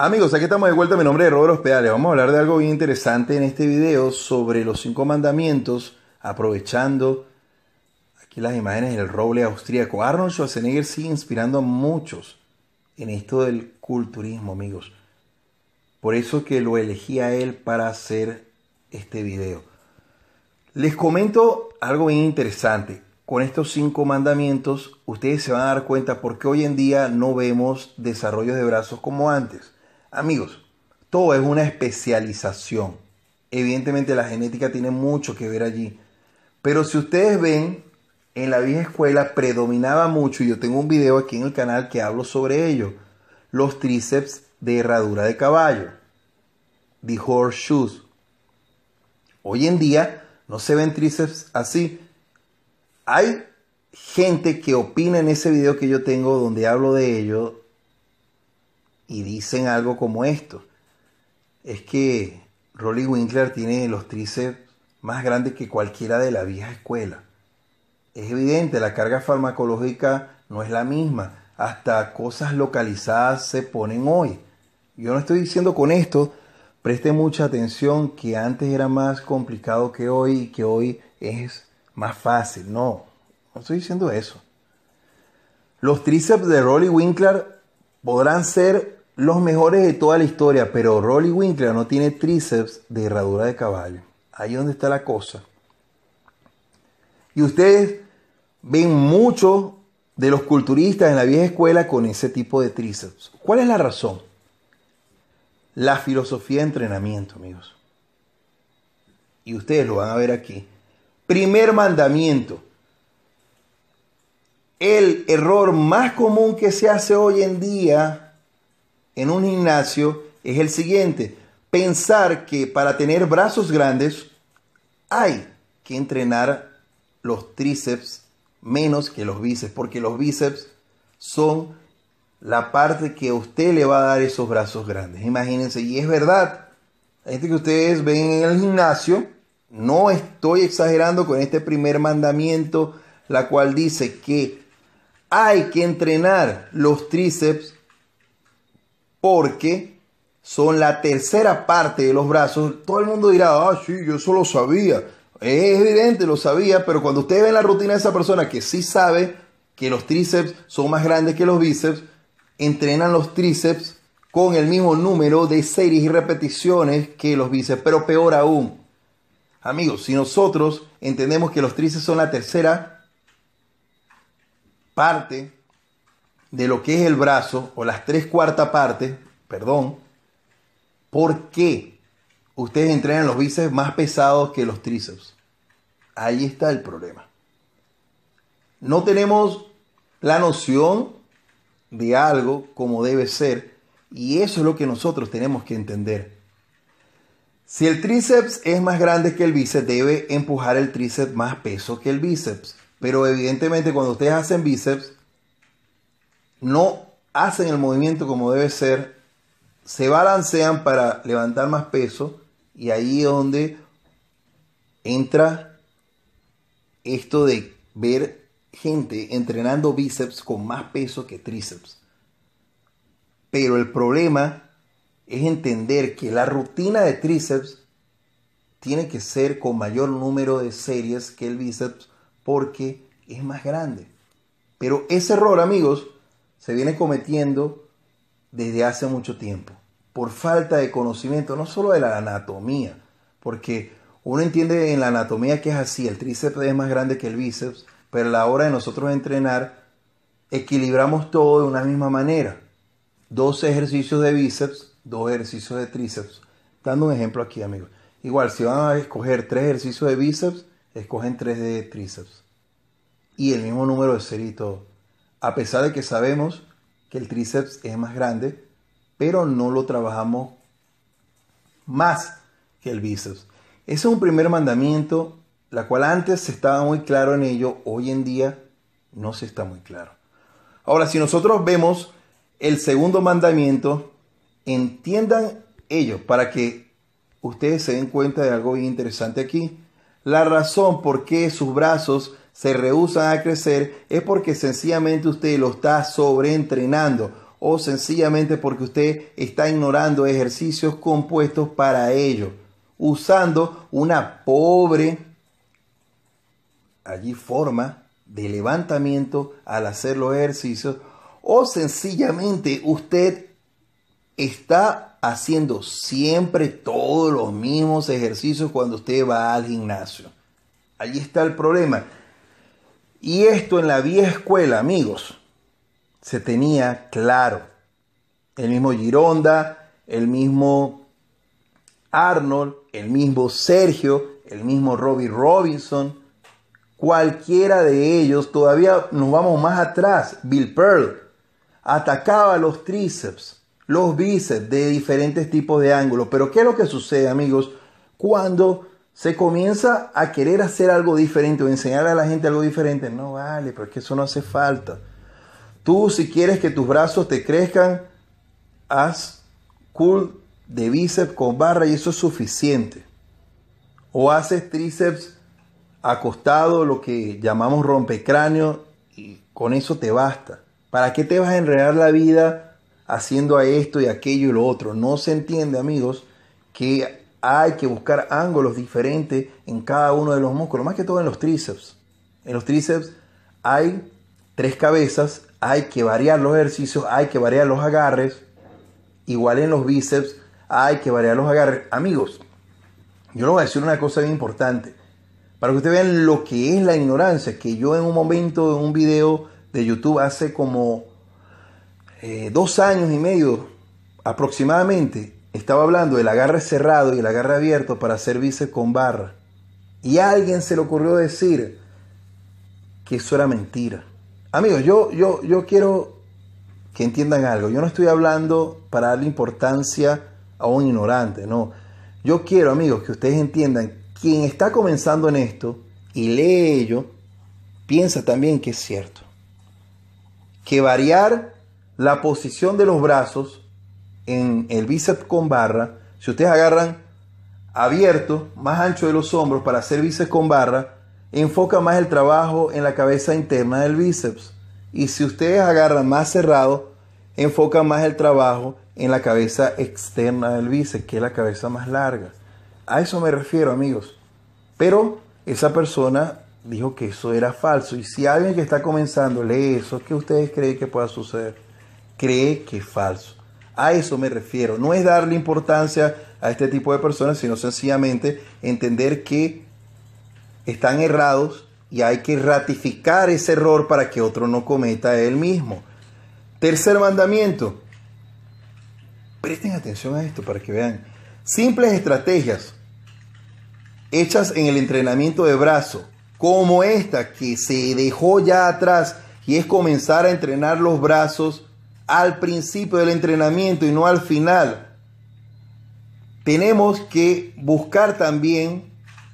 Amigos, aquí estamos de vuelta. Mi nombre es Robert Pedales. Vamos a hablar de algo bien interesante en este video sobre los cinco mandamientos, aprovechando aquí las imágenes del roble austríaco. Arnold Schwarzenegger sigue inspirando a muchos en esto del culturismo, amigos. Por eso que lo elegí a él para hacer este video. Les comento algo bien interesante. Con estos cinco mandamientos, ustedes se van a dar cuenta por qué hoy en día no vemos desarrollos de brazos como antes Amigos, todo es una especialización. Evidentemente la genética tiene mucho que ver allí. Pero si ustedes ven, en la vieja escuela predominaba mucho, y yo tengo un video aquí en el canal que hablo sobre ello, los tríceps de herradura de caballo, the horseshoes. Hoy en día no se ven tríceps así. Hay gente que opina en ese video que yo tengo donde hablo de ello, y dicen algo como esto. Es que Rolly Winkler tiene los tríceps más grandes que cualquiera de la vieja escuela. Es evidente, la carga farmacológica no es la misma. Hasta cosas localizadas se ponen hoy. Yo no estoy diciendo con esto, preste mucha atención, que antes era más complicado que hoy y que hoy es más fácil. No, no estoy diciendo eso. Los tríceps de Rolly Winkler podrán ser los mejores de toda la historia, pero Rolly Winkler no tiene tríceps de herradura de caballo. Ahí donde está la cosa. Y ustedes ven muchos de los culturistas en la vieja escuela con ese tipo de tríceps. ¿Cuál es la razón? La filosofía de entrenamiento, amigos. Y ustedes lo van a ver aquí. Primer mandamiento. El error más común que se hace hoy en día en un gimnasio es el siguiente. Pensar que para tener brazos grandes hay que entrenar los tríceps menos que los bíceps, porque los bíceps son la parte que usted le va a dar esos brazos grandes. Imagínense, y es verdad, la gente que ustedes ven en el gimnasio, no estoy exagerando con este primer mandamiento, la cual dice que hay que entrenar los tríceps porque son la tercera parte de los brazos. Todo el mundo dirá, ah, sí, yo eso lo sabía. Es evidente, lo sabía, pero cuando usted ve la rutina de esa persona que sí sabe que los tríceps son más grandes que los bíceps, entrenan los tríceps con el mismo número de series y repeticiones que los bíceps, pero peor aún. Amigos, si nosotros entendemos que los tríceps son la tercera parte de lo que es el brazo o las tres cuartas partes, perdón, ¿por qué ustedes entrenan los bíceps más pesados que los tríceps? Ahí está el problema. No tenemos la noción de algo como debe ser y eso es lo que nosotros tenemos que entender. Si el tríceps es más grande que el bíceps, debe empujar el tríceps más peso que el bíceps. Pero evidentemente cuando ustedes hacen bíceps, no hacen el movimiento como debe ser, se balancean para levantar más peso y ahí es donde entra esto de ver gente entrenando bíceps con más peso que tríceps. Pero el problema es entender que la rutina de tríceps tiene que ser con mayor número de series que el bíceps porque es más grande. Pero ese error, amigos, se viene cometiendo desde hace mucho tiempo, por falta de conocimiento, no solo de la anatomía, porque uno entiende en la anatomía que es así, el tríceps es más grande que el bíceps, pero a la hora de nosotros entrenar, equilibramos todo de una misma manera. Dos ejercicios de bíceps, dos ejercicios de tríceps. Dando un ejemplo aquí, amigos. Igual, si van a escoger tres ejercicios de bíceps, escogen tres de tríceps. Y el mismo número de ceritos a pesar de que sabemos que el tríceps es más grande, pero no lo trabajamos más que el bíceps. Ese es un primer mandamiento, la cual antes se estaba muy claro en ello, hoy en día no se está muy claro. Ahora, si nosotros vemos el segundo mandamiento, entiendan ello. para que ustedes se den cuenta de algo bien interesante aquí. La razón por qué sus brazos se rehúsan a crecer es porque sencillamente usted lo está sobreentrenando o sencillamente porque usted está ignorando ejercicios compuestos para ello, usando una pobre allí forma de levantamiento al hacer los ejercicios o sencillamente usted está haciendo siempre todos los mismos ejercicios cuando usted va al gimnasio. Allí está el problema. Y esto en la vieja escuela, amigos, se tenía claro. El mismo Gironda, el mismo Arnold, el mismo Sergio, el mismo Robbie Robinson, cualquiera de ellos, todavía nos vamos más atrás, Bill Pearl, atacaba los tríceps, los bíceps de diferentes tipos de ángulos. Pero ¿qué es lo que sucede, amigos, cuando se comienza a querer hacer algo diferente o enseñar a la gente algo diferente. No vale, pero es que eso no hace falta. Tú si quieres que tus brazos te crezcan, haz cool de bíceps con barra y eso es suficiente. O haces tríceps acostado, lo que llamamos rompecráneo, y con eso te basta. ¿Para qué te vas a enredar la vida haciendo a esto y aquello y lo otro? No se entiende, amigos, que hay que buscar ángulos diferentes en cada uno de los músculos, más que todo en los tríceps. En los tríceps hay tres cabezas, hay que variar los ejercicios, hay que variar los agarres. Igual en los bíceps, hay que variar los agarres. Amigos, yo les voy a decir una cosa bien importante. Para que ustedes vean lo que es la ignorancia, que yo en un momento, en un video de YouTube hace como eh, dos años y medio aproximadamente, estaba hablando del agarre cerrado y el agarre abierto para servirse con barra. Y a alguien se le ocurrió decir que eso era mentira. Amigos, yo, yo, yo quiero que entiendan algo. Yo no estoy hablando para darle importancia a un ignorante, no. Yo quiero, amigos, que ustedes entiendan, quien está comenzando en esto y lee ello, piensa también que es cierto. Que variar la posición de los brazos en el bíceps con barra, si ustedes agarran abierto, más ancho de los hombros para hacer bíceps con barra, enfoca más el trabajo en la cabeza interna del bíceps. Y si ustedes agarran más cerrado, enfoca más el trabajo en la cabeza externa del bíceps, que es la cabeza más larga. A eso me refiero, amigos. Pero esa persona dijo que eso era falso. Y si alguien que está comenzando lee eso, ¿qué ustedes creen que pueda suceder? Cree que es falso. A eso me refiero. No es darle importancia a este tipo de personas, sino sencillamente entender que están errados y hay que ratificar ese error para que otro no cometa él mismo. Tercer mandamiento. Presten atención a esto para que vean. Simples estrategias hechas en el entrenamiento de brazo, como esta que se dejó ya atrás y es comenzar a entrenar los brazos al principio del entrenamiento y no al final. Tenemos que buscar también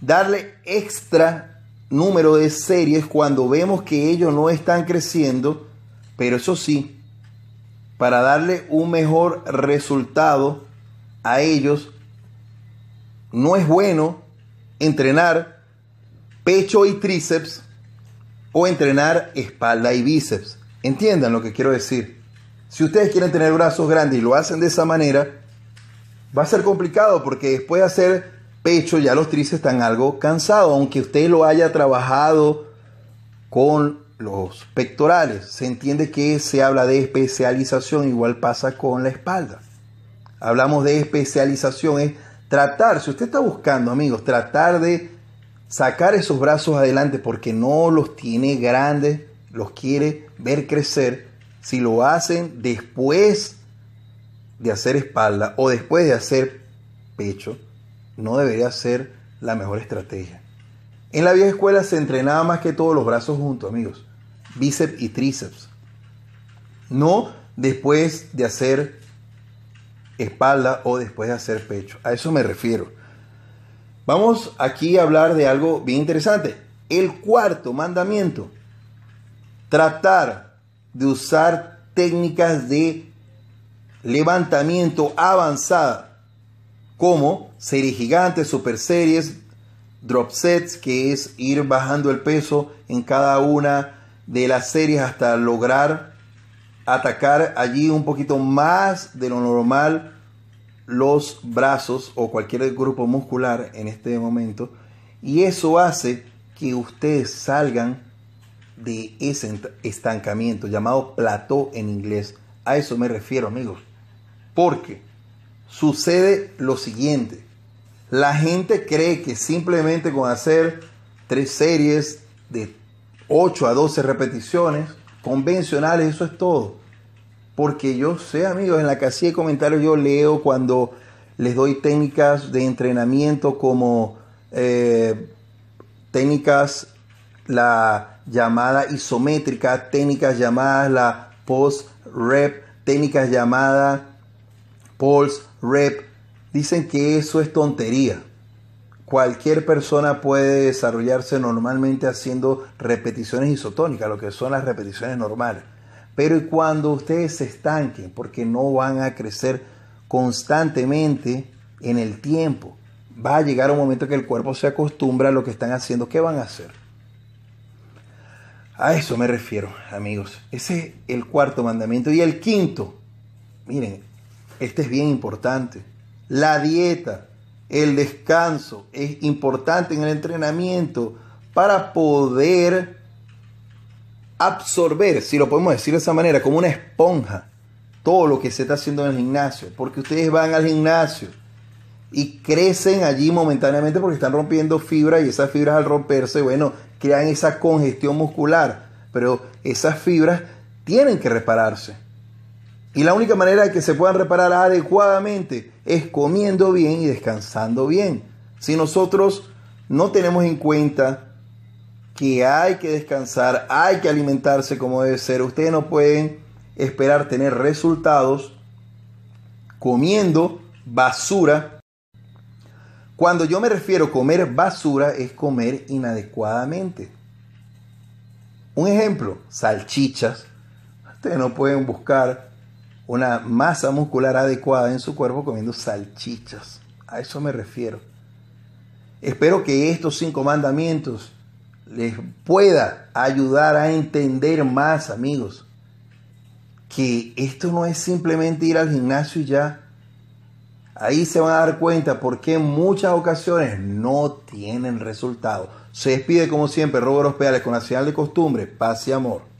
darle extra número de series cuando vemos que ellos no están creciendo, pero eso sí, para darle un mejor resultado a ellos, no es bueno entrenar pecho y tríceps o entrenar espalda y bíceps. Entiendan lo que quiero decir. Si ustedes quieren tener brazos grandes y lo hacen de esa manera, va a ser complicado porque después de hacer pecho ya los tríceps están algo cansados, aunque usted lo haya trabajado con los pectorales. Se entiende que se habla de especialización, igual pasa con la espalda. Hablamos de especialización, es tratar, si usted está buscando amigos, tratar de sacar esos brazos adelante porque no los tiene grandes, los quiere ver crecer, si lo hacen después de hacer espalda o después de hacer pecho, no debería ser la mejor estrategia. En la vieja escuela se entrenaba más que todos los brazos juntos, amigos, bíceps y tríceps. No después de hacer espalda o después de hacer pecho. A eso me refiero. Vamos aquí a hablar de algo bien interesante. El cuarto mandamiento. Tratar de usar técnicas de levantamiento avanzada, como series gigantes, super series, drop sets, que es ir bajando el peso en cada una de las series hasta lograr atacar allí un poquito más de lo normal los brazos o cualquier grupo muscular en este momento. Y eso hace que ustedes salgan de ese estancamiento, llamado plató en inglés. A eso me refiero, amigos. Porque sucede lo siguiente. La gente cree que simplemente con hacer tres series de 8 a 12 repeticiones convencionales, eso es todo. Porque yo sé, amigos, en la casilla de comentarios yo leo cuando les doy técnicas de entrenamiento como eh, técnicas, la, llamada isométrica, técnicas llamadas la post rep, técnicas llamadas pulse rep, dicen que eso es tontería. Cualquier persona puede desarrollarse normalmente haciendo repeticiones isotónicas, lo que son las repeticiones normales. Pero cuando ustedes se estanquen, porque no van a crecer constantemente en el tiempo, va a llegar un momento que el cuerpo se acostumbra a lo que están haciendo. ¿Qué van a hacer? A eso me refiero, amigos. Ese es el cuarto mandamiento. Y el quinto, miren, este es bien importante. La dieta, el descanso es importante en el entrenamiento para poder absorber, si lo podemos decir de esa manera, como una esponja, todo lo que se está haciendo en el gimnasio. Porque ustedes van al gimnasio y crecen allí momentáneamente porque están rompiendo fibra y esas fibras al romperse, bueno, crean esa congestión muscular, pero esas fibras tienen que repararse. Y la única manera de que se puedan reparar adecuadamente es comiendo bien y descansando bien. Si nosotros no tenemos en cuenta que hay que descansar, hay que alimentarse como debe ser, ustedes no pueden esperar tener resultados comiendo basura cuando yo me refiero a comer basura es comer inadecuadamente. Un ejemplo, salchichas. Ustedes no pueden buscar una masa muscular adecuada en su cuerpo comiendo salchichas. A eso me refiero. Espero que estos cinco mandamientos les pueda ayudar a entender más, amigos, que esto no es simplemente ir al gimnasio y ya Ahí se van a dar cuenta por qué en muchas ocasiones no tienen resultado. Se despide como siempre Robert Pedales con la señal de costumbre, paz y amor.